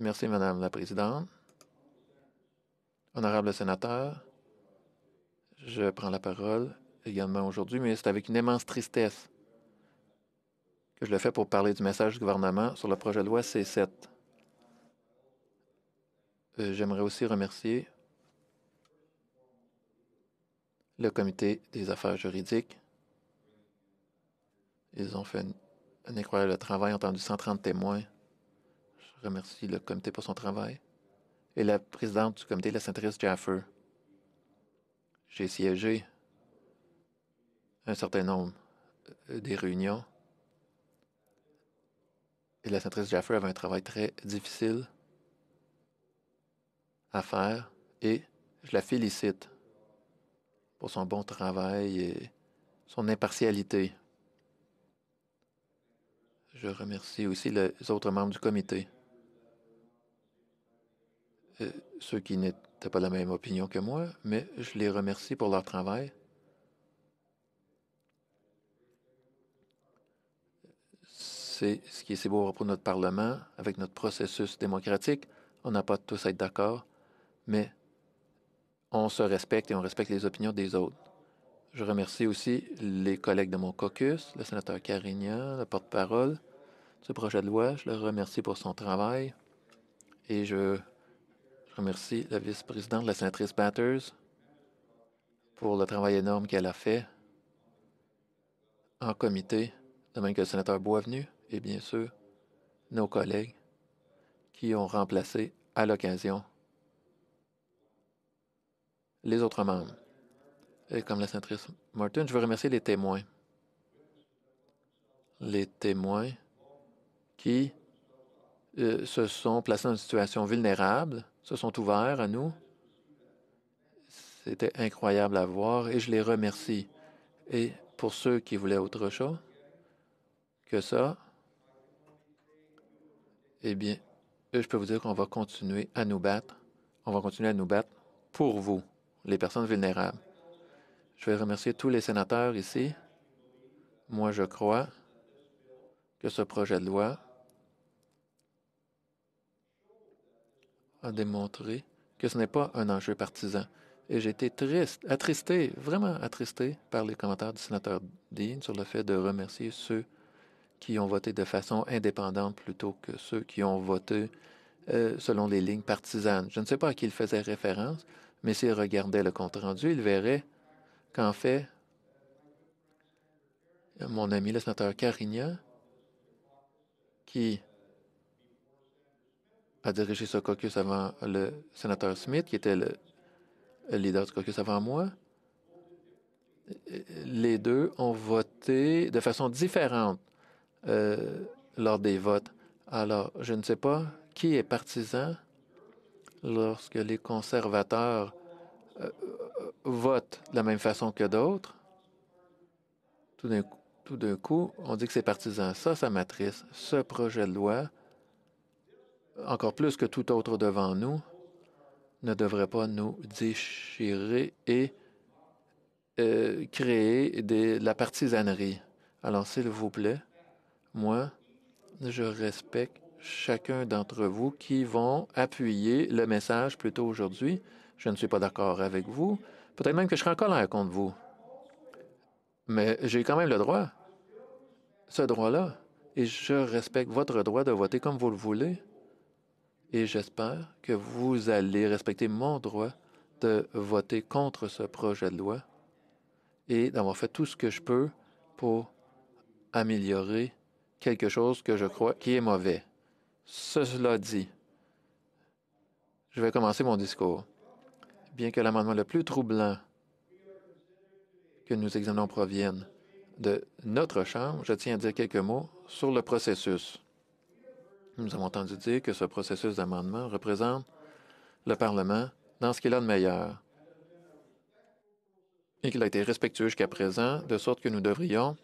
Merci, Madame la Présidente. Honorable sénateur, je prends la parole également aujourd'hui, mais c'est avec une immense tristesse que je le fais pour parler du message du gouvernement sur le projet de loi C7. Euh, j'aimerais aussi remercier le comité des affaires juridiques. Ils ont fait une un incroyable travail, entendu 130 témoins. Je remercie le comité pour son travail. Et la présidente du comité, la sénatrice Jaffer. J'ai siégé un certain nombre euh, des réunions. Et la sénatrice Jaffer avait un travail très difficile à faire et je la félicite pour son bon travail et son impartialité. Je remercie aussi les autres membres du comité, euh, ceux qui n'étaient pas de la même opinion que moi, mais je les remercie pour leur travail. C'est ce qui est si beau pour notre Parlement, avec notre processus démocratique. On n'a pas tous à être d'accord, mais on se respecte et on respecte les opinions des autres. Je remercie aussi les collègues de mon caucus, le sénateur Carignan, le porte-parole ce projet de loi. Je le remercie pour son travail et je remercie la vice-présidente, la sénatrice Batters, pour le travail énorme qu'elle a fait en comité, de même que le sénateur Boisvenu et bien sûr nos collègues qui ont remplacé à l'occasion les autres membres. Et euh, comme la sénatrice Martin, je veux remercier les témoins. Les témoins qui euh, se sont placés dans une situation vulnérable, se sont ouverts à nous. C'était incroyable à voir et je les remercie. Et pour ceux qui voulaient autre chose que ça, eh bien, euh, je peux vous dire qu'on va continuer à nous battre. On va continuer à nous battre pour vous, les personnes vulnérables. Je vais remercier tous les sénateurs ici. Moi, je crois que ce projet de loi a démontré que ce n'est pas un enjeu partisan. Et j'ai été triste, attristé, vraiment attristé par les commentaires du sénateur Dean sur le fait de remercier ceux qui ont voté de façon indépendante plutôt que ceux qui ont voté euh, selon les lignes partisanes. Je ne sais pas à qui il faisait référence, mais s'il regardait le compte-rendu, il verrait qu'en fait, mon ami le sénateur Carignan, qui a dirigé ce caucus avant le sénateur Smith, qui était le leader du caucus avant moi, les deux ont voté de façon différente euh, lors des votes. Alors, je ne sais pas qui est partisan lorsque les conservateurs euh, Vote de la même façon que d'autres, tout d'un coup, on dit que c'est partisan. Ça, ça m'attriste. Ce projet de loi, encore plus que tout autre devant nous, ne devrait pas nous déchirer et euh, créer de la partisanerie. Alors, s'il vous plaît, moi, je respecte chacun d'entre vous qui vont appuyer le message plutôt aujourd'hui. Je ne suis pas d'accord avec vous. Peut-être même que je serai en colère contre vous. Mais j'ai quand même le droit, ce droit-là, et je respecte votre droit de voter comme vous le voulez. Et j'espère que vous allez respecter mon droit de voter contre ce projet de loi et d'avoir fait tout ce que je peux pour améliorer quelque chose que je crois qui est mauvais. Cela dit, je vais commencer mon discours bien que l'amendement le plus troublant que nous examinons provienne de notre Chambre, je tiens à dire quelques mots sur le processus. Nous avons entendu dire que ce processus d'amendement représente le Parlement dans ce qu'il a de meilleur et qu'il a été respectueux jusqu'à présent, de sorte que nous devrions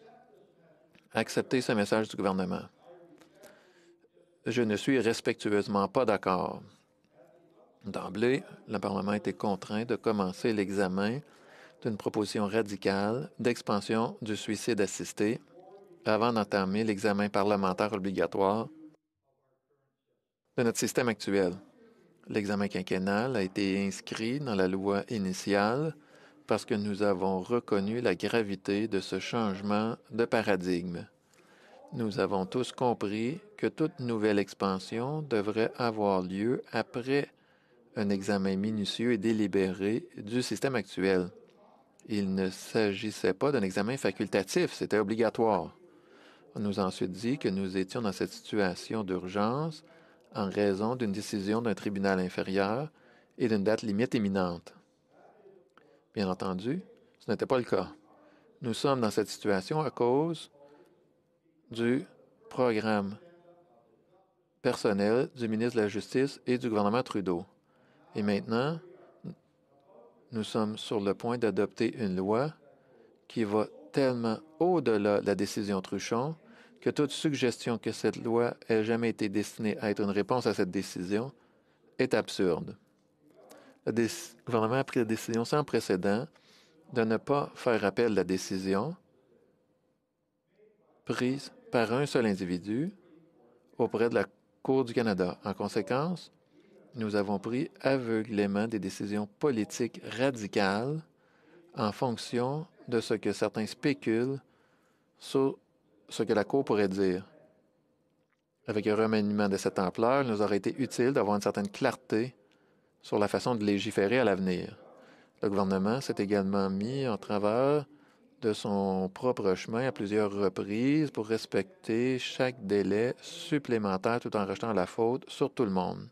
accepter ce message du gouvernement. Je ne suis respectueusement pas d'accord D'emblée, le Parlement était contraint de commencer l'examen d'une proposition radicale d'expansion du suicide assisté avant d'entamer l'examen parlementaire obligatoire de notre système actuel. L'examen quinquennal a été inscrit dans la loi initiale parce que nous avons reconnu la gravité de ce changement de paradigme. Nous avons tous compris que toute nouvelle expansion devrait avoir lieu après un examen minutieux et délibéré du système actuel. Il ne s'agissait pas d'un examen facultatif, c'était obligatoire. On nous a ensuite dit que nous étions dans cette situation d'urgence en raison d'une décision d'un tribunal inférieur et d'une date limite imminente. Bien entendu, ce n'était pas le cas. Nous sommes dans cette situation à cause du programme personnel du ministre de la Justice et du gouvernement Trudeau. Et maintenant, nous sommes sur le point d'adopter une loi qui va tellement au-delà de la décision Truchon que toute suggestion que cette loi ait jamais été destinée à être une réponse à cette décision est absurde. Le gouvernement a pris la décision sans précédent de ne pas faire appel à la décision prise par un seul individu auprès de la Cour du Canada. En conséquence, nous avons pris aveuglément des décisions politiques radicales en fonction de ce que certains spéculent sur ce que la Cour pourrait dire. Avec un remaniement de cette ampleur, il nous aurait été utile d'avoir une certaine clarté sur la façon de légiférer à l'avenir. Le gouvernement s'est également mis en travers de son propre chemin à plusieurs reprises pour respecter chaque délai supplémentaire tout en rejetant la faute sur tout le monde.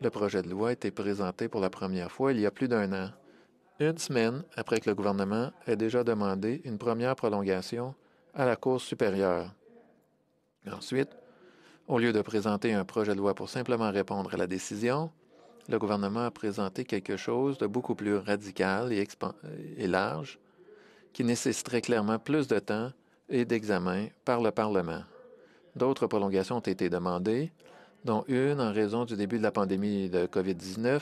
Le projet de loi a été présenté pour la première fois il y a plus d'un an, une semaine après que le gouvernement ait déjà demandé une première prolongation à la Cour supérieure. Ensuite, au lieu de présenter un projet de loi pour simplement répondre à la décision, le gouvernement a présenté quelque chose de beaucoup plus radical et, large, qui nécessiterait clairement plus de temps et d'examen par le Parlement. D'autres prolongations ont été demandées, dont une en raison du début de la pandémie de COVID-19,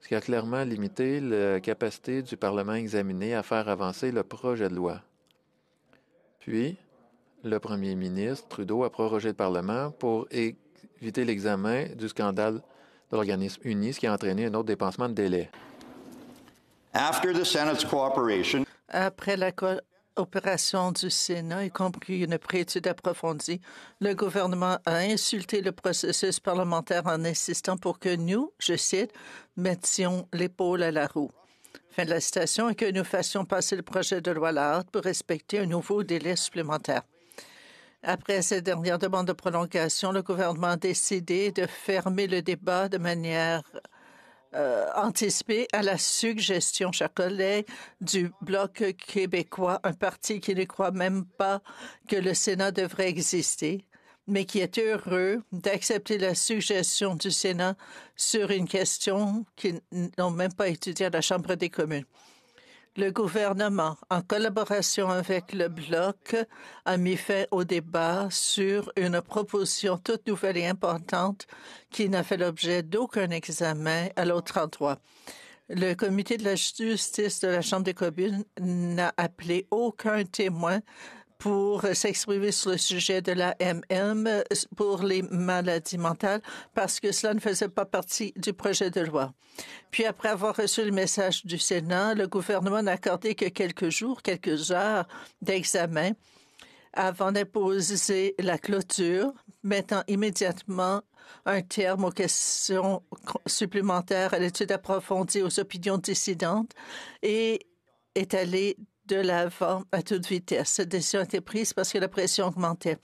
ce qui a clairement limité la capacité du Parlement examiné à faire avancer le projet de loi. Puis, le premier ministre Trudeau a prorogé le Parlement pour éviter l'examen du scandale de l'organisme uni, ce qui a entraîné un autre dépensement de délai. Après la, co opération du Sénat, y compris une préétude approfondie, le gouvernement a insulté le processus parlementaire en insistant pour que nous, je cite, mettions l'épaule à la roue. Fin de la citation et que nous fassions passer le projet de loi Lard pour respecter un nouveau délai supplémentaire. Après cette dernière demande de prolongation, le gouvernement a décidé de fermer le débat de manière euh, à la suggestion, chers collègues, du Bloc québécois, un parti qui ne croit même pas que le Sénat devrait exister mais qui est heureux d'accepter la suggestion du Sénat sur une question qu'ils n'ont même pas étudiée à la Chambre des communes. Le gouvernement, en collaboration avec le Bloc, a mis fin au débat sur une proposition toute nouvelle et importante qui n'a fait l'objet d'aucun examen à l'autre endroit. Le comité de la justice de la Chambre des communes n'a appelé aucun témoin pour s'exprimer sur le sujet de la MM pour les maladies mentales parce que cela ne faisait pas partie du projet de loi. Puis après avoir reçu le message du Sénat, le gouvernement n'a accordé que quelques jours, quelques heures d'examen avant d'imposer la clôture, mettant immédiatement un terme aux questions supplémentaires à l'étude approfondie aux opinions dissidentes et est allé de l'avant à toute vitesse. Cette décision a été prise parce que la pression augmentait.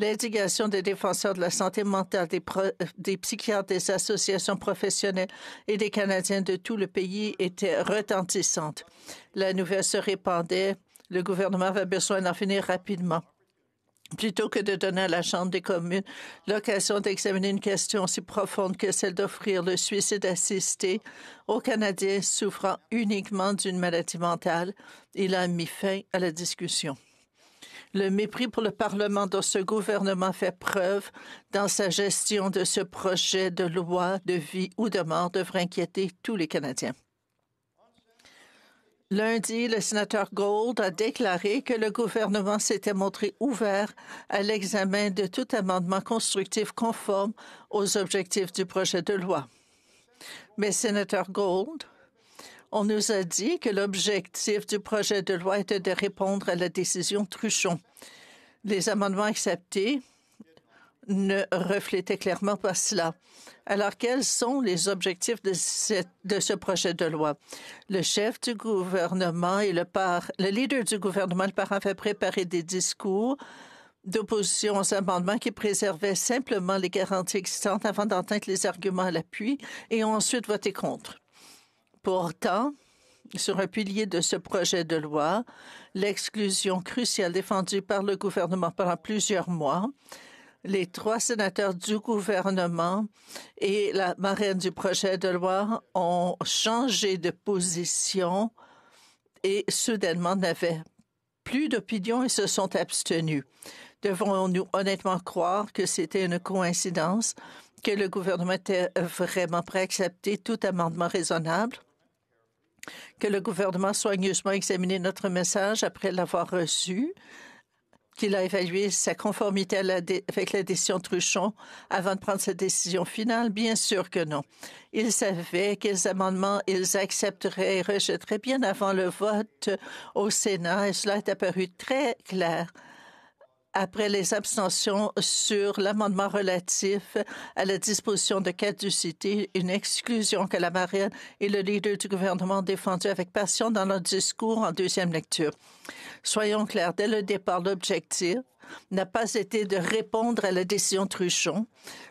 L'indignation des défenseurs de la santé mentale, des, des psychiatres, des associations professionnelles et des Canadiens de tout le pays était retentissante. La nouvelle se répandait. Le gouvernement avait besoin d'en finir rapidement plutôt que de donner à la Chambre des communes l'occasion d'examiner une question aussi profonde que celle d'offrir le suicide assisté aux Canadiens souffrant uniquement d'une maladie mentale, il a mis fin à la discussion. Le mépris pour le Parlement dont ce gouvernement fait preuve dans sa gestion de ce projet de loi de vie ou de mort devrait inquiéter tous les Canadiens. Lundi, le sénateur Gold a déclaré que le gouvernement s'était montré ouvert à l'examen de tout amendement constructif conforme aux objectifs du projet de loi. Mais, sénateur Gold, on nous a dit que l'objectif du projet de loi était de répondre à la décision Truchon. Les amendements acceptés ne reflétait clairement pas cela. Alors, quels sont les objectifs de, ce projet de loi? Le chef du gouvernement et le, par, le leader du gouvernement, le parent, fait préparé des discours d'opposition aux amendements qui préservaient simplement les garanties existantes avant d'entendre les arguments à l'appui et ont ensuite voté contre. Pourtant, sur un pilier de ce projet de loi, l'exclusion cruciale défendue par le gouvernement pendant plusieurs mois, les trois sénateurs du gouvernement et la marraine du projet de loi ont changé de position et soudainement n'avaient plus d'opinion et se sont abstenus. Devons-nous honnêtement croire que c'était une coïncidence, que le gouvernement était vraiment prêt à accepter tout amendement raisonnable? Que le gouvernement soigneusement examiné notre message après l'avoir reçu? qu'il a évalué sa conformité avec la décision Truchon avant de prendre sa décision finale? Bien sûr que non. Ils savaient quels amendements ils accepteraient et rejetteraient bien avant le vote au Sénat et cela est apparu très clair après les abstentions sur l'amendement relatif à la disposition de caducité, une exclusion que la Marine et le leader du gouvernement ont défendue avec passion dans leur discours en deuxième lecture soyons clairs, dès le départ, l'objectif n'a pas été de répondre à la décision Truchon.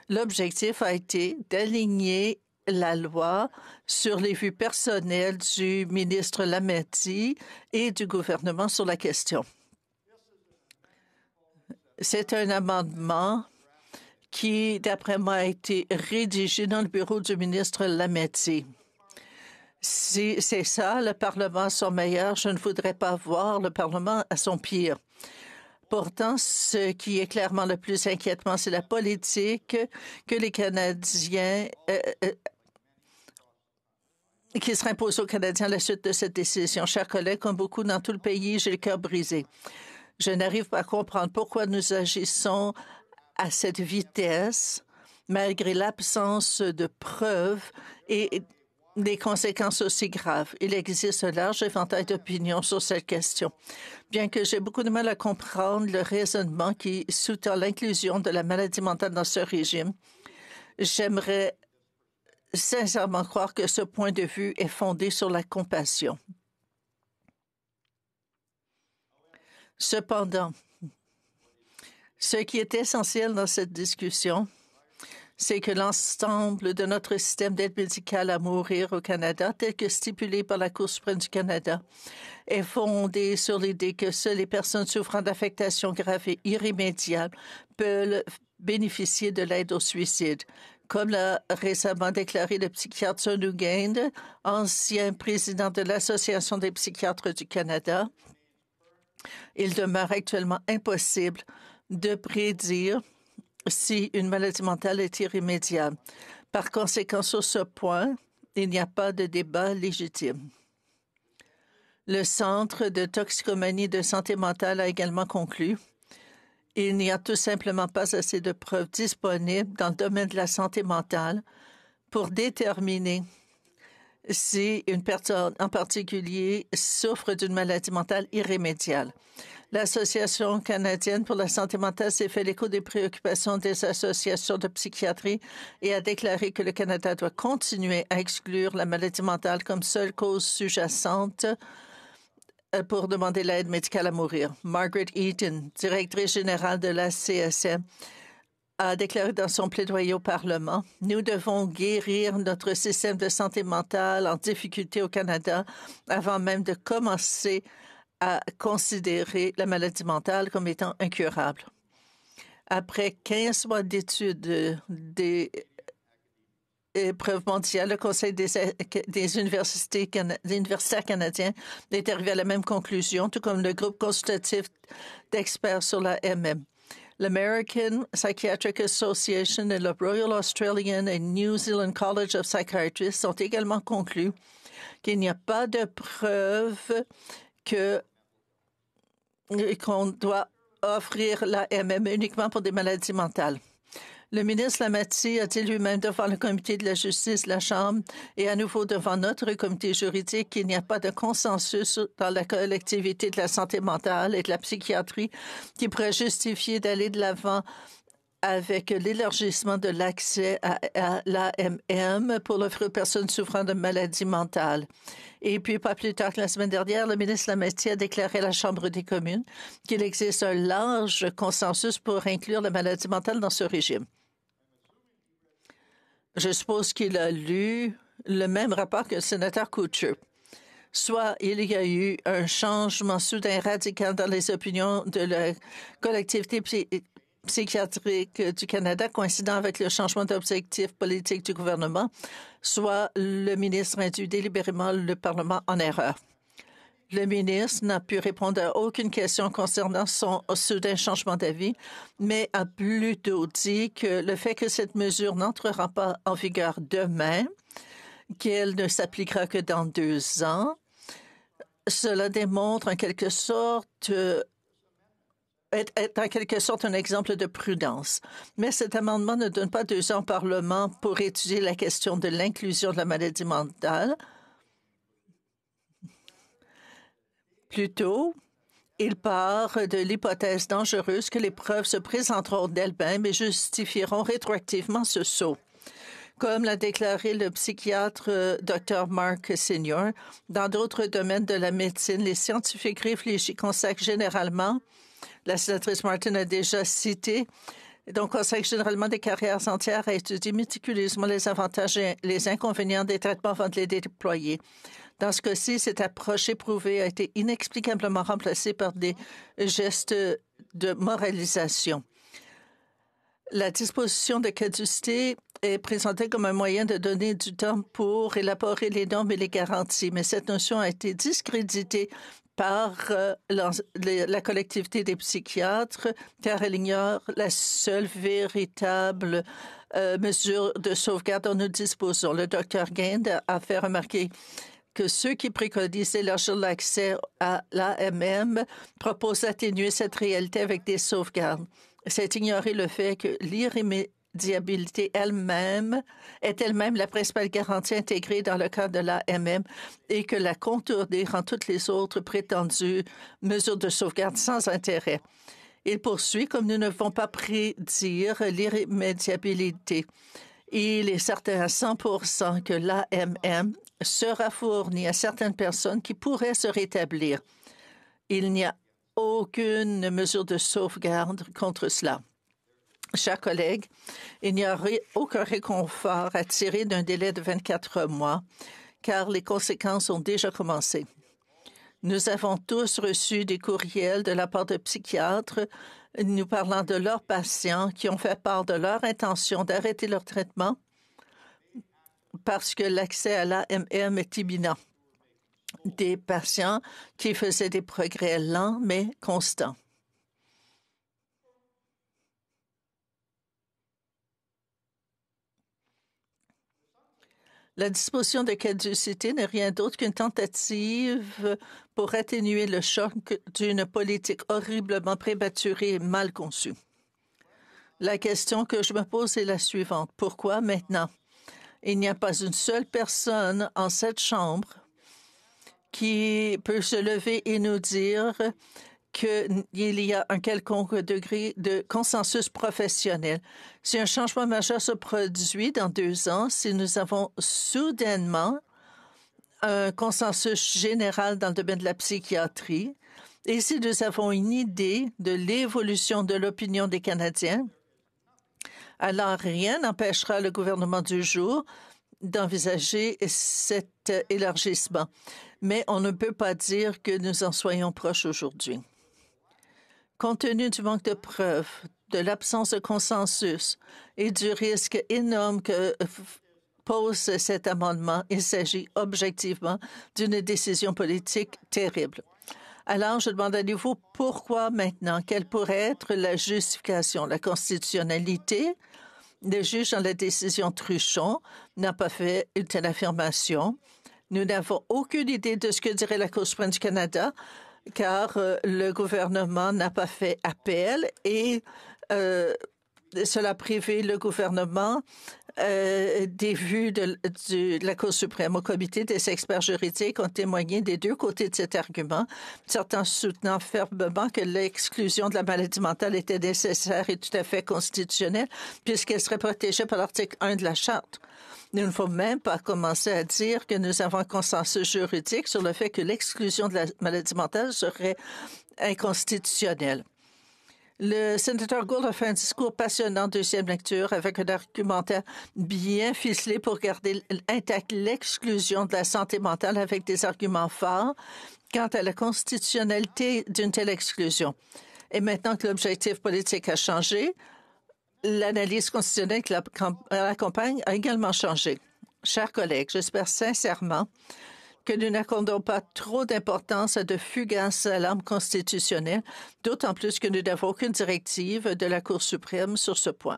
L'objectif a été d'aligner la loi sur les vues personnelles du ministre Lametti et du gouvernement sur la question. C'est un amendement qui, d'après moi, a été rédigé dans le bureau du ministre Lametti. Si c'est ça, le Parlement à son meilleur, je ne voudrais pas voir le Parlement à son pire. Pourtant, ce qui est clairement le plus inquiétant, c'est la politique que les Canadiens euh, euh, qui sera imposée aux Canadiens à la suite de cette décision. Chers collègues, comme beaucoup dans tout le pays, j'ai le cœur brisé. Je n'arrive pas à comprendre pourquoi nous agissons à cette vitesse malgré l'absence de preuves et des conséquences aussi graves. Il existe un large éventail d'opinions sur cette question. Bien que j'ai beaucoup de mal à comprendre le raisonnement qui sous l'inclusion de la maladie mentale dans ce régime, j'aimerais sincèrement croire que ce point de vue est fondé sur la compassion. Cependant, ce qui est essentiel dans cette discussion, c'est que l'ensemble de notre système d'aide médicale à mourir au Canada, tel que stipulé par la Cour suprême du Canada, est fondé sur l'idée que seules les personnes souffrant d'affectations graves et irrémédiables peuvent bénéficier de l'aide au suicide. Comme l'a récemment déclaré le psychiatre Sonu ancien président de l'Association des psychiatres du Canada, il demeure actuellement impossible de prédire si une maladie mentale est irrémédiable. Par conséquent, sur ce point, il n'y a pas de débat légitime. Le Centre de toxicomanie de santé mentale a également conclu il n'y a tout simplement pas assez de preuves disponibles dans le domaine de la santé mentale pour déterminer si une personne en particulier souffre d'une maladie mentale irrémédiable. L'Association canadienne pour la santé mentale s'est fait l'écho des préoccupations des associations de psychiatrie et a déclaré que le Canada doit continuer à exclure la maladie mentale comme seule cause sous-jacente euh, pour demander l'aide médicale à mourir. Margaret Eaton, directrice générale de la CSM, a déclaré dans son plaidoyer au Parlement, nous devons guérir notre système de santé mentale en difficulté au Canada avant même de commencer à considérer la maladie mentale comme étant incurable. Après 15 mois d'études des épreuves mondiales, le Conseil des, e, universités universitaires canadiens est arrivé à la même conclusion, tout comme le groupe consultatif d'experts sur la MM. L'American Psychiatric Association et le Royal Australian and New Zealand College of Psychiatrists ont également conclu qu'il n'y a pas de preuve que qu'on doit offrir la MM uniquement pour des maladies mentales. Le ministre Lamati a dit lui-même devant le comité de la justice de la Chambre et à nouveau devant notre comité juridique qu'il n'y a pas de consensus dans la collectivité de la santé mentale et de la psychiatrie qui pourrait justifier d'aller de l'avant avec l'élargissement de l'accès à, l'AMM pour l'offrir aux personnes souffrant de maladies mentales. Et puis, pas plus tard que la semaine dernière, le ministre Lametti a déclaré à la Chambre des communes qu'il existe un large consensus pour inclure la maladie mentale dans ce régime. Je suppose qu'il a lu le même rapport que le sénateur Couture. Soit il y a eu un changement soudain radical dans les opinions de la collectivité psychiatrique du Canada coïncidant avec le changement d'objectif politique du gouvernement, soit le ministre induit délibérément le Parlement en erreur. Le ministre n'a pu répondre à aucune question concernant son soudain changement d'avis, mais a plutôt dit que le fait que cette mesure n'entrera pas en vigueur demain, qu'elle ne s'appliquera que dans deux ans, cela démontre en quelque sorte euh, est, en quelque sorte un exemple de prudence. Mais cet amendement ne donne pas deux ans au Parlement pour étudier la question de l'inclusion de la maladie mentale. Plutôt, il part de l'hypothèse dangereuse que les preuves se présenteront d'elles-mêmes et justifieront rétroactivement ce saut. Comme l'a déclaré le psychiatre euh, Dr. Mark Senior, dans d'autres domaines de la médecine, les scientifiques réfléchis consacrent généralement la sénatrice Martin a déjà cité. Donc, sait Conseil généralement des carrières entières à étudier méticuleusement les avantages et les inconvénients des traitements avant de les déployer. Dans ce cas-ci, cette approche éprouvée a été inexplicablement remplacée par des gestes de moralisation. La disposition de caducité est présentée comme un moyen de donner du temps pour élaborer les normes et les garanties, mais cette notion a été discréditée par euh, la collectivité des psychiatres, car elle ignore la seule véritable euh, mesure de sauvegarde dont nous disposons. Le docteur gain a fait remarquer que ceux qui préconisent d'élargir l'accès à l'AMM proposent d'atténuer cette réalité avec des sauvegardes. C'est ignorer le fait que diabilité elle-même est elle-même la principale garantie intégrée dans le cadre de l'AMM et que la contourner rend toutes les autres prétendues mesures de sauvegarde sans intérêt. Il poursuit comme nous ne pouvons pas prédire l'irrémédiabilité. Il est certain à 100 que l'AMM sera fournie à certaines personnes qui pourraient se rétablir. Il n'y a aucune mesure de sauvegarde contre cela. Chers collègues, il n'y aurait aucun réconfort à tirer d'un délai de 24 mois, car les conséquences ont déjà commencé. Nous avons tous reçu des courriels de la part de psychiatres nous parlant de leurs patients qui ont fait part de leur intention d'arrêter leur traitement parce que l'accès à l'AMM est imminent. Des patients qui faisaient des progrès lents mais constants. La disposition de caducité n'est rien d'autre qu'une tentative pour atténuer le choc d'une politique horriblement prématurée et mal conçue. La question que je me pose est la suivante. Pourquoi maintenant? Il n'y a pas une seule personne en cette Chambre qui peut se lever et nous dire qu'il y a un quelconque degré de consensus professionnel. Si un changement majeur se produit dans deux ans, si nous avons soudainement un consensus général dans le domaine de la psychiatrie, et si nous avons une idée de l'évolution de l'opinion des Canadiens, alors rien n'empêchera le gouvernement du jour d'envisager cet élargissement. Mais on ne peut pas dire que nous en soyons proches aujourd'hui. Compte tenu du manque de preuves, de l'absence de consensus et du risque énorme que pose cet amendement, il s'agit objectivement d'une décision politique terrible. Alors, je demande à nouveau pourquoi maintenant, quelle pourrait être la justification, la constitutionnalité. Le juge, dans la décision Truchon, n'a pas fait une telle affirmation. Nous n'avons aucune idée de ce que dirait la Cour suprême du Canada car euh, le gouvernement n'a pas fait appel et euh, cela privé le gouvernement euh, des vues de, de, la Cour suprême au comité des experts juridiques ont témoigné des deux côtés de cet argument, certains soutenant fermement que l'exclusion de la maladie mentale était nécessaire et tout à fait constitutionnelle puisqu'elle serait protégée par l'article 1 de la Charte. Il ne faut même pas commencer à dire que nous avons un consensus juridique sur le fait que l'exclusion de la maladie mentale serait inconstitutionnelle. Le sénateur Gould a fait un discours passionnant en deuxième lecture avec un argumentaire bien ficelé pour garder intacte l'exclusion de la santé mentale avec des arguments forts quant à la constitutionnalité d'une telle exclusion. Et maintenant que l'objectif politique a changé, l'analyse constitutionnelle qui l'accompagne a également changé. Chers collègues, j'espère sincèrement que nous n'accordons pas trop d'importance à de fugaces alarmes constitutionnelles, d'autant plus que nous n'avons aucune directive de la Cour suprême sur ce point.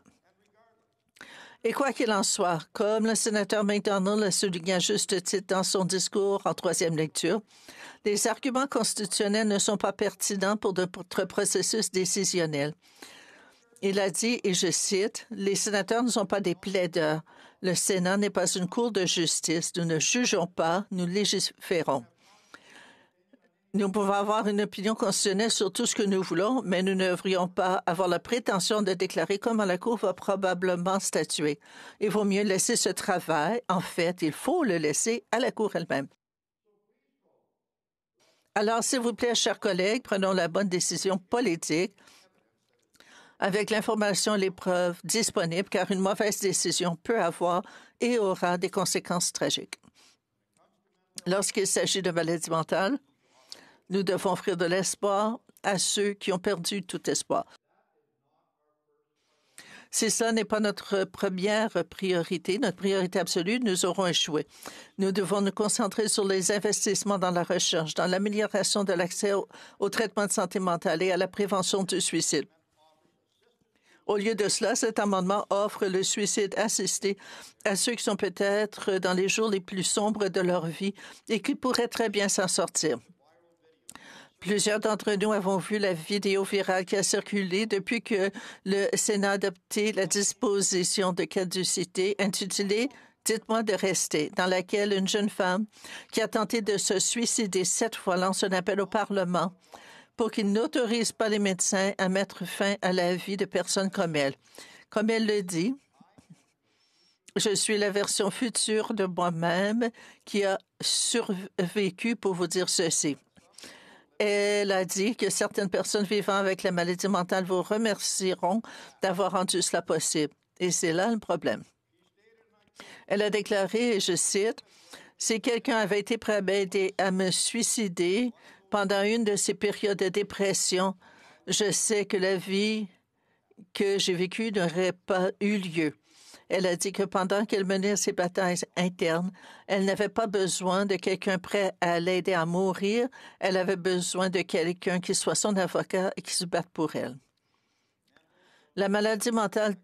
Et quoi qu'il en soit, comme le sénateur McDonald a souligné à juste titre dans son discours en troisième lecture, les arguments constitutionnels ne sont pas pertinents pour notre processus décisionnel. Il a dit, et je cite, Les sénateurs ne sont pas des plaideurs. Le Sénat n'est pas une cour de justice. Nous ne jugeons pas, nous légiférons. Nous pouvons avoir une opinion constitutionnelle sur tout ce que nous voulons, mais nous ne devrions pas avoir la prétention de déclarer comment la Cour va probablement statuer. Il vaut mieux laisser ce travail. En fait, il faut le laisser à la Cour elle-même. Alors, s'il vous plaît, chers collègues, prenons la bonne décision politique avec l'information et les preuves disponibles, car une mauvaise décision peut avoir et aura des conséquences tragiques. Lorsqu'il s'agit de maladies mentales, nous devons offrir de l'espoir à ceux qui ont perdu tout espoir. Si cela n'est pas notre première priorité, notre priorité absolue, nous aurons échoué. Nous devons nous concentrer sur les investissements dans la recherche, dans l'amélioration de l'accès au, traitement de santé mentale et à la prévention du suicide. Au lieu de cela, cet amendement offre le suicide assisté à ceux qui sont peut-être dans les jours les plus sombres de leur vie et qui pourraient très bien s'en sortir. Plusieurs d'entre nous avons vu la vidéo virale qui a circulé depuis que le Sénat a adopté la disposition de caducité intitulée Dites-moi de rester, dans laquelle une jeune femme qui a tenté de se suicider sept fois lance un appel au Parlement pour qu'il n'autorise pas les médecins à mettre fin à la vie de personnes comme elle. Comme elle le dit, je suis la version future de moi-même qui a survécu pour vous dire ceci. Elle a dit que certaines personnes vivant avec la maladie mentale vous remercieront d'avoir rendu cela possible. Et c'est là le problème. Elle a déclaré, et je cite, si quelqu'un avait été prêt à m'aider à me suicider, pendant une de ces périodes de dépression, je sais que la vie que j'ai vécue n'aurait pas eu lieu. Elle a dit que pendant qu'elle menait ses batailles internes, elle n'avait pas besoin de quelqu'un prêt à l'aider à mourir, elle avait besoin de quelqu'un qui soit son avocat et qui se batte pour elle. La maladie mentale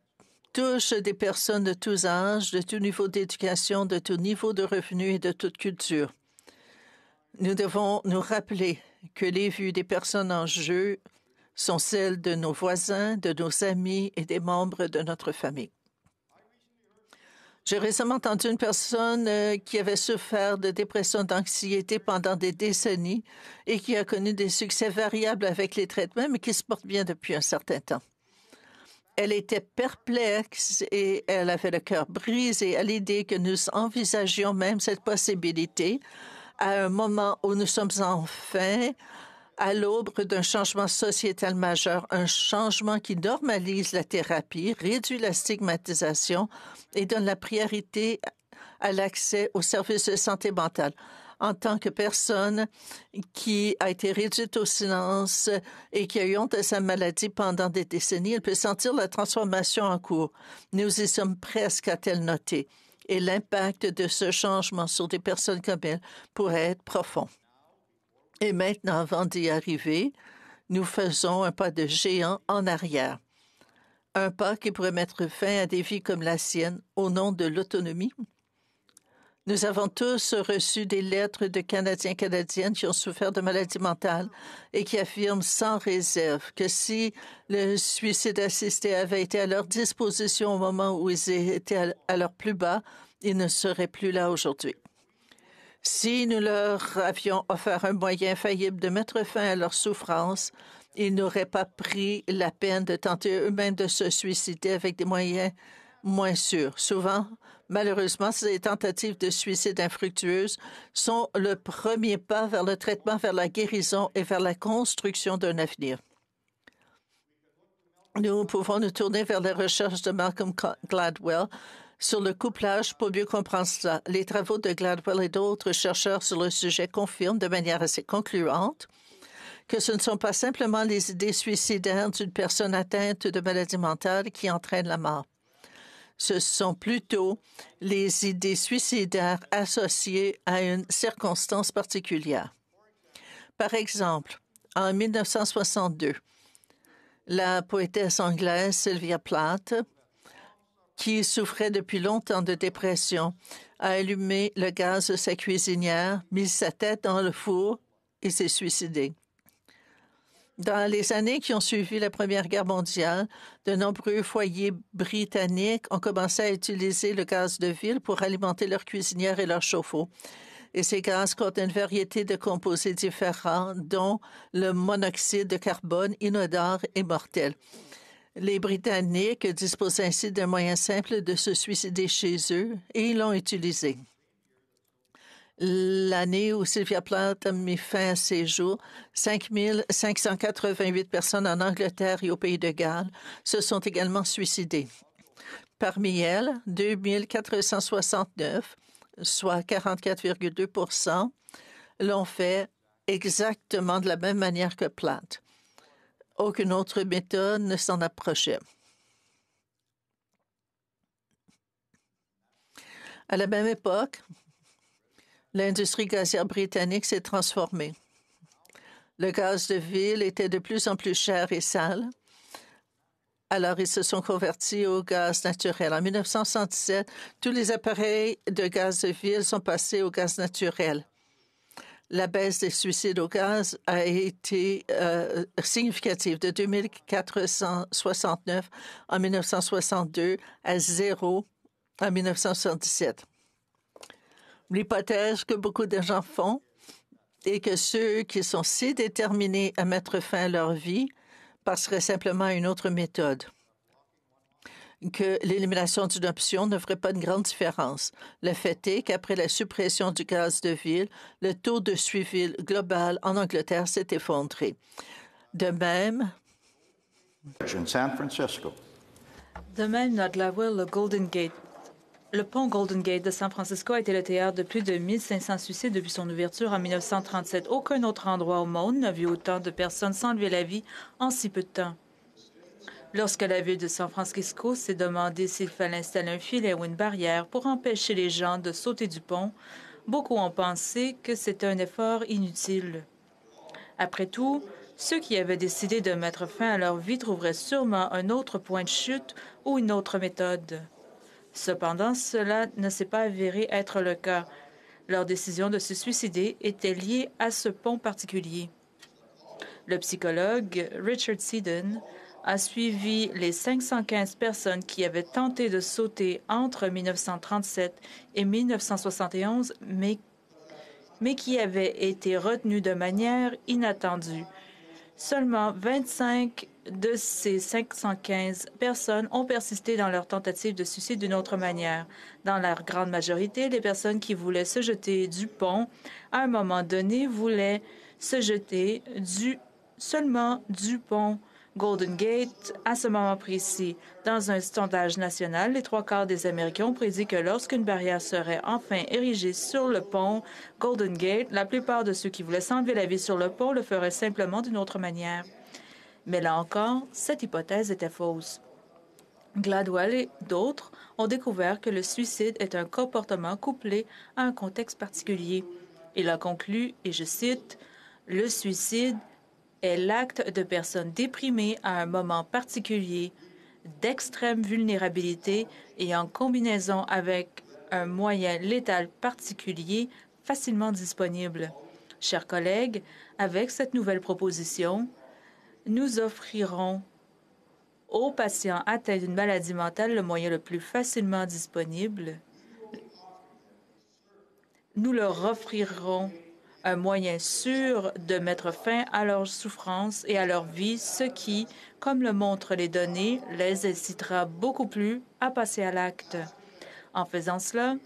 touche des personnes de tous âges, de tout niveau d'éducation, de tous niveaux de revenus et de toute culture. Nous devons nous rappeler que les vues des personnes en jeu sont celles de nos voisins, de nos amis et des membres de notre famille. J'ai récemment entendu une personne euh, qui avait souffert de dépression d'anxiété pendant des décennies et qui a connu des succès variables avec les traitements, mais qui se porte bien depuis un certain temps. Elle était perplexe et elle avait le cœur brisé à l'idée que nous envisagions même cette possibilité à un moment où nous sommes enfin à l'aube d'un changement sociétal majeur, un changement qui normalise la thérapie, réduit la stigmatisation et donne la priorité à l'accès aux services de santé mentale. En tant que personne qui a été réduite au silence et qui a eu honte de sa maladie pendant des décennies, elle peut sentir la transformation en cours. Nous y sommes presque, à t noter et l'impact de ce changement sur des personnes comme elle pourrait être profond. Et maintenant, avant d'y arriver, nous faisons un pas de géant en arrière. Un pas qui pourrait mettre fin à des vies comme la sienne au nom de l'autonomie nous avons tous reçu des lettres de Canadiens et Canadiennes qui ont souffert de maladies mentales et qui affirment sans réserve que si le suicide assisté avait été à leur disposition au moment où ils étaient à leur plus bas, ils ne seraient plus là aujourd'hui. Si nous leur avions offert un moyen faillible de mettre fin à leur souffrance, ils n'auraient pas pris la peine de tenter eux-mêmes de se suicider avec des moyens moins sûrs. Souvent, Malheureusement, ces tentatives de suicide infructueuses sont le premier pas vers le traitement, vers la guérison et vers la construction d'un avenir. Nous pouvons nous tourner vers les recherches de Malcolm Gladwell sur le couplage pour mieux comprendre cela. Les travaux de Gladwell et d'autres chercheurs sur le sujet confirment de manière assez concluante que ce ne sont pas simplement les idées suicidaires d'une personne atteinte de maladie mentale qui entraînent la mort ce sont plutôt les idées suicidaires associées à une circonstance particulière. Par exemple, en 1962, la poétesse anglaise Sylvia Plath, qui souffrait depuis longtemps de dépression, a allumé le gaz de sa cuisinière, mis sa tête dans le four et s'est suicidée. Dans les années qui ont suivi la Première Guerre mondiale, de nombreux foyers britanniques ont commencé à utiliser le gaz de ville pour alimenter leurs cuisinières et leurs chauffe-eau. Et ces gaz contiennent une variété de composés différents, dont le monoxyde de carbone inodore et mortel. Les Britanniques disposent ainsi d'un moyen simple de se suicider chez eux et ils l'ont utilisé l'année où Sylvia Plath a mis fin à ses jours, 5 588 personnes en Angleterre et au Pays de Galles se sont également suicidées. Parmi elles, 2469, soit 44,2 l'ont fait exactement de la même manière que Plath. Aucune autre méthode ne s'en approchait. À la même époque, l'industrie gazière britannique s'est transformée. Le gaz de ville était de plus en plus cher et sale. Alors, ils se sont convertis au gaz naturel. En 1977, tous les appareils de gaz de ville sont passés au gaz naturel. La baisse des suicides au gaz a été euh, significative de 2469 en 1962 à zéro en 1977 l'hypothèse que beaucoup de gens font est que ceux qui sont si déterminés à mettre fin à leur vie passeraient simplement à une autre méthode que l'élimination d'une option ne ferait pas une grande différence. Le fait est qu'après la suppression du gaz de ville, le taux de suivi global en Angleterre s'est effondré. De même, de même, notre le Golden Gate le pont Golden Gate de San Francisco a été le théâtre de plus de 1500 suicides depuis son ouverture en 1937. Aucun autre endroit au monde n'a vu autant de personnes s'enlever la vie en si peu de temps. Lorsque la ville de San Francisco s'est demandé s'il fallait installer un filet ou une barrière pour empêcher les gens de sauter du pont, beaucoup ont pensé que c'était un effort inutile. Après tout, ceux qui avaient décidé de mettre fin à leur vie trouveraient sûrement un autre point de chute ou une autre méthode. Cependant, cela ne s'est pas avéré être le cas. Leur décision de se suicider était liée à ce pont particulier. Le psychologue Richard Seedon a suivi les 515 personnes qui avaient tenté de sauter entre 1937 et 1971, mais, mais qui avaient été retenues de manière inattendue. Seulement 25 de ces 515 personnes ont persisté dans leur tentative de suicide d'une autre manière. Dans la grande majorité, les personnes qui voulaient se jeter du pont, à un moment donné, voulaient se jeter du, seulement du pont Golden Gate, à ce moment précis, dans un sondage national, les trois quarts des Américains ont prédit que lorsqu'une barrière serait enfin érigée sur le pont Golden Gate, la plupart de ceux qui voulaient s'enlever la vie sur le pont le feraient simplement d'une autre manière. Mais là encore, cette hypothèse était fausse. Gladwell et d'autres ont découvert que le suicide est un comportement couplé à un contexte particulier. Il a conclu, et je cite, Le suicide est l'acte de personnes déprimées à un moment particulier, d'extrême vulnérabilité et en combinaison avec un moyen létal particulier facilement disponible. Chers collègues, avec cette nouvelle proposition, nous offrirons aux patients atteints d'une maladie mentale le moyen le plus facilement disponible. Nous leur offrirons un moyen sûr de mettre fin à leurs souffrances et à leur vie, ce qui, comme le montrent les données, les incitera beaucoup plus à passer à l'acte. En faisant cela,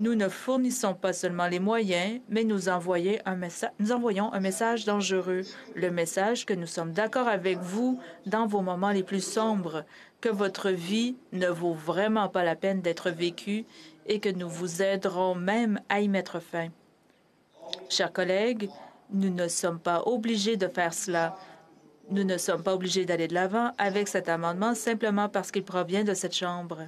nous ne fournissons pas seulement les moyens, mais nous, un nous envoyons un message dangereux, le message que nous sommes d'accord avec vous dans vos moments les plus sombres, que votre vie ne vaut vraiment pas la peine d'être vécue et que nous vous aiderons même à y mettre fin. Chers collègues, nous ne sommes pas obligés de faire cela. Nous ne sommes pas obligés d'aller de l'avant avec cet amendement simplement parce qu'il provient de cette Chambre.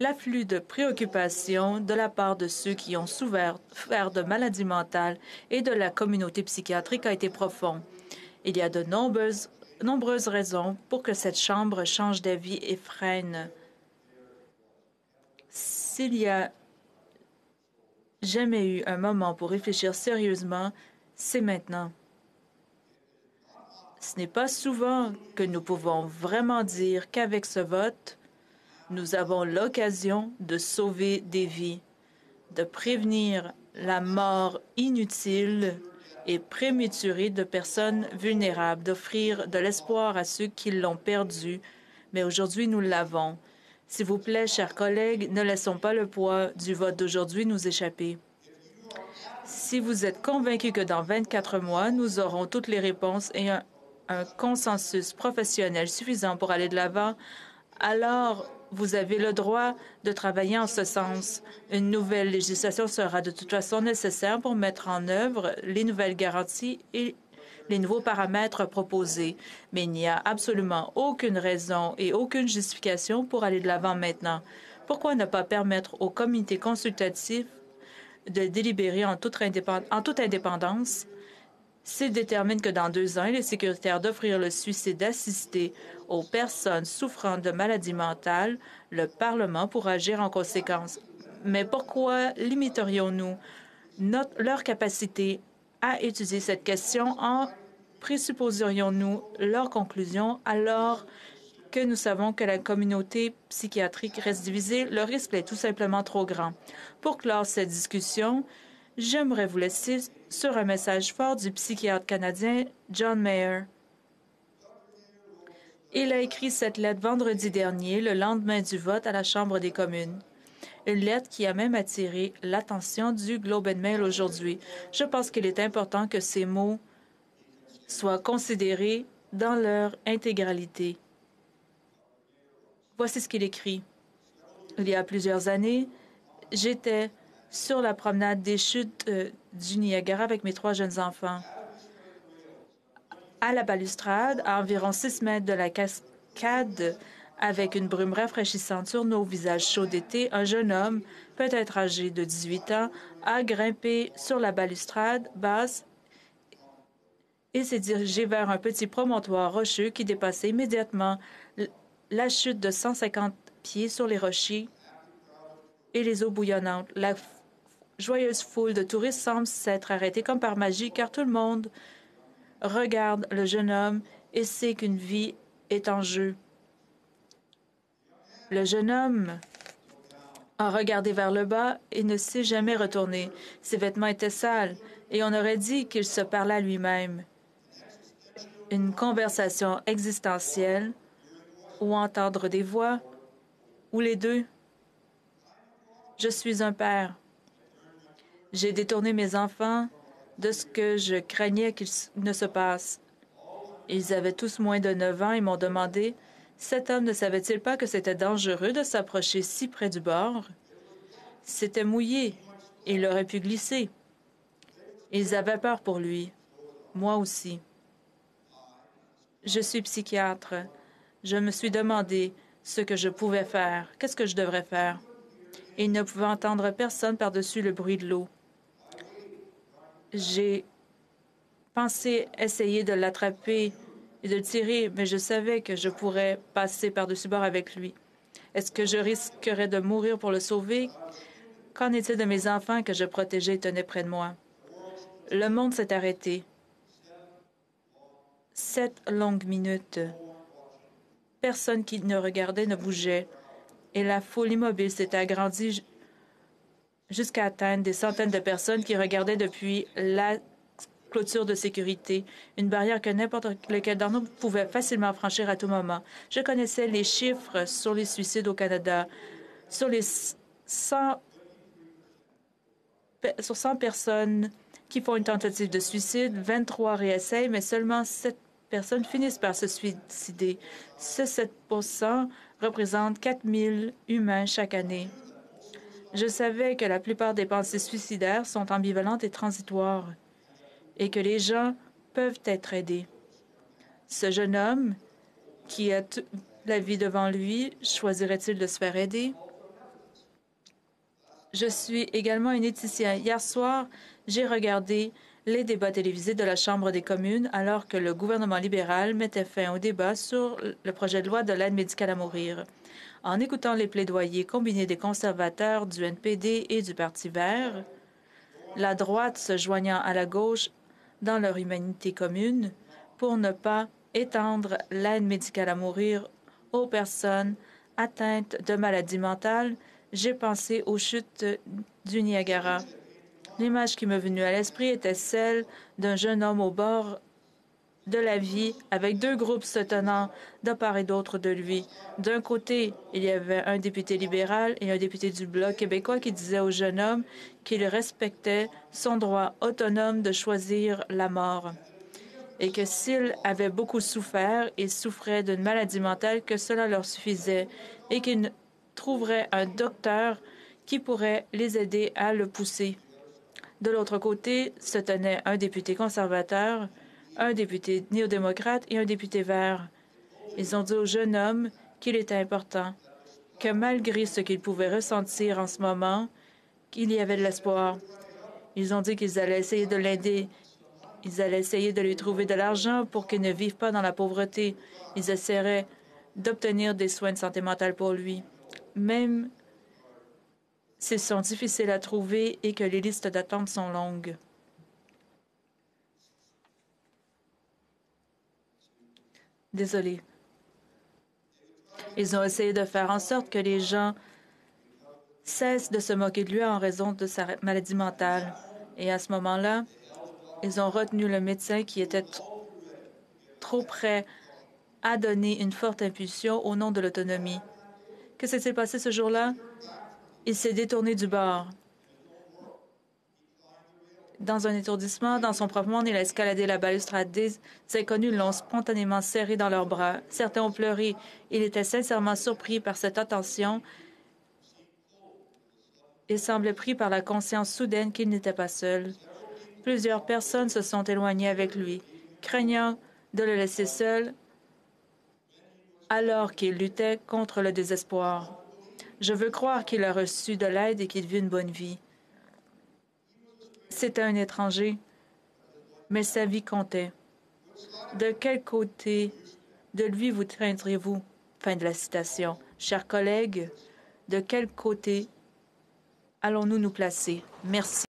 L'afflux de préoccupations de la part de ceux qui ont souffert de maladies mentales et de la communauté psychiatrique a été profond. Il y a de nombreuses, nombreuses raisons pour que cette Chambre change d'avis et freine. S'il y a jamais eu un moment pour réfléchir sérieusement, c'est maintenant. Ce n'est pas souvent que nous pouvons vraiment dire qu'avec ce vote, nous avons l'occasion de sauver des vies, de prévenir la mort inutile et prématurée de personnes vulnérables, d'offrir de l'espoir à ceux qui l'ont perdu. Mais aujourd'hui, nous l'avons. S'il vous plaît, chers collègues, ne laissons pas le poids du vote d'aujourd'hui nous échapper. Si vous êtes convaincus que dans 24 mois, nous aurons toutes les réponses et un, consensus professionnel suffisant pour aller de l'avant, alors vous avez le droit de travailler en ce sens. Une nouvelle législation sera de toute façon nécessaire pour mettre en œuvre les nouvelles garanties et les nouveaux paramètres proposés. Mais il n'y a absolument aucune raison et aucune justification pour aller de l'avant maintenant. Pourquoi ne pas permettre au comité consultatif de délibérer en toute, indépendance s'il détermine que dans deux ans, il est sécuritaire d'offrir le suicide d'assister aux personnes souffrant de maladies mentales, le Parlement pourra agir en conséquence. Mais pourquoi limiterions-nous leur capacité à étudier cette question en présupposerions-nous leur conclusion alors que nous savons que la communauté psychiatrique reste divisée, le risque est tout simplement trop grand. Pour clore cette discussion, j'aimerais vous laisser sur un message fort du psychiatre canadien John Mayer. Il a écrit cette lettre vendredi dernier, le lendemain du vote à la Chambre des communes. Une lettre qui a même attiré l'attention du Globe and Mail aujourd'hui. Je pense qu'il est important que ces mots soient considérés dans leur intégralité. Voici ce qu'il écrit. Il y a plusieurs années, j'étais sur la promenade des chutes euh, du Niagara avec mes trois jeunes enfants. À la balustrade, à environ six mètres de la cascade, avec une brume rafraîchissante sur nos visages chauds d'été, un jeune homme, peut-être âgé de 18 ans, a grimpé sur la balustrade basse il s'est dirigé vers un petit promontoire rocheux qui dépassait immédiatement la chute de 150 pieds sur les rochers et les eaux bouillonnantes. La joyeuse foule de touristes semble s'être arrêtée comme par magie, car tout le monde regarde le jeune homme et sait qu'une vie est en jeu. Le jeune homme a regardé vers le bas et ne s'est jamais retourné. Ses vêtements étaient sales, et on aurait dit qu'il se parlait à lui-même une conversation existentielle ou entendre des voix ou les deux. Je suis un père. J'ai détourné mes enfants de ce que je craignais qu'il ne se passe. Ils avaient tous moins de neuf ans et m'ont demandé Cet homme ne savait-il pas que c'était dangereux de s'approcher si près du bord C'était mouillé et il aurait pu glisser. Ils avaient peur pour lui. Moi aussi. Je suis psychiatre. Je me suis demandé ce que je pouvais faire, qu'est-ce que je devrais faire. Et il ne pouvait entendre personne par-dessus le bruit de l'eau. J'ai pensé essayer de l'attraper et de le tirer, mais je savais que je pourrais passer par-dessus bord avec lui. Est-ce que je risquerais de mourir pour le sauver? Qu'en est-il de mes enfants que je protégeais et tenais près de moi? Le monde s'est arrêté. Sept longues minutes. Personne qui ne regardait ne bougeait, et la foule immobile s'est agrandie jusqu'à atteindre des centaines de personnes qui regardaient depuis la clôture de sécurité, une barrière que n'importe lequel d'entre nous pouvait facilement franchir à tout moment. Je connaissais les chiffres sur les suicides au Canada. Sur les 100, sur 100 personnes qui font une tentative de suicide, 23 réessayent, mais seulement 7 personnes finissent par se suicider. Ce 7 représente 4 000 humains chaque année. Je savais que la plupart des pensées suicidaires sont ambivalentes et transitoires et que les gens peuvent être aidés. Ce jeune homme, qui a la vie devant lui, choisirait-il de se faire aider? Je suis également un éthicien. Hier soir, j'ai regardé les débats télévisés de la Chambre des communes alors que le gouvernement libéral mettait fin au débat sur le projet de loi de l'aide médicale à mourir. En écoutant les plaidoyers combinés des conservateurs, du NPD et du Parti vert, la droite se joignant à la gauche dans leur humanité commune pour ne pas étendre l'aide médicale à mourir aux personnes atteintes de maladies mentales, j'ai pensé aux chutes du Niagara. L'image qui m'est venue à l'esprit était celle d'un jeune homme au bord de la vie, avec deux groupes se tenant d'un part et d'autre de lui. D'un côté, il y avait un député libéral et un député du Bloc québécois qui disait au jeune homme qu'il respectait son droit autonome de choisir la mort et que s'il avait beaucoup souffert, il souffrait d'une maladie mentale, que cela leur suffisait et qu'il trouverait un docteur qui pourrait les aider à le pousser. De l'autre côté se tenaient un député conservateur, un député néo-démocrate et un député vert. Ils ont dit au jeune homme qu'il était important, que malgré ce qu'il pouvait ressentir en ce moment, qu'il y avait de l'espoir. Ils ont dit qu'ils allaient essayer de l'aider. Ils allaient essayer de lui trouver de l'argent pour qu'il ne vive pas dans la pauvreté. Ils essaieraient d'obtenir des soins de santé mentale pour lui. Même s'ils sont difficiles à trouver et que les listes d'attente sont longues. Désolé. Ils ont essayé de faire en sorte que les gens cessent de se moquer de lui en raison de sa maladie mentale. Et à ce moment-là, ils ont retenu le médecin qui était trop, prêt à donner une forte impulsion au nom de l'autonomie. Que s'est-il passé ce jour-là? Il s'est détourné du bord. Dans un étourdissement, dans son propre monde, il a escaladé la balustrade. Des inconnus l'ont spontanément serré dans leurs bras. Certains ont pleuré. Il était sincèrement surpris par cette attention. Il semblait pris par la conscience soudaine qu'il n'était pas seul. Plusieurs personnes se sont éloignées avec lui, craignant de le laisser seul alors qu'il luttait contre le désespoir. Je veux croire qu'il a reçu de l'aide et qu'il vit une bonne vie. C'était un étranger, mais sa vie comptait. De quel côté de lui vous tiendrez-vous Fin de la citation. Chers collègues, de quel côté allons-nous nous placer Merci.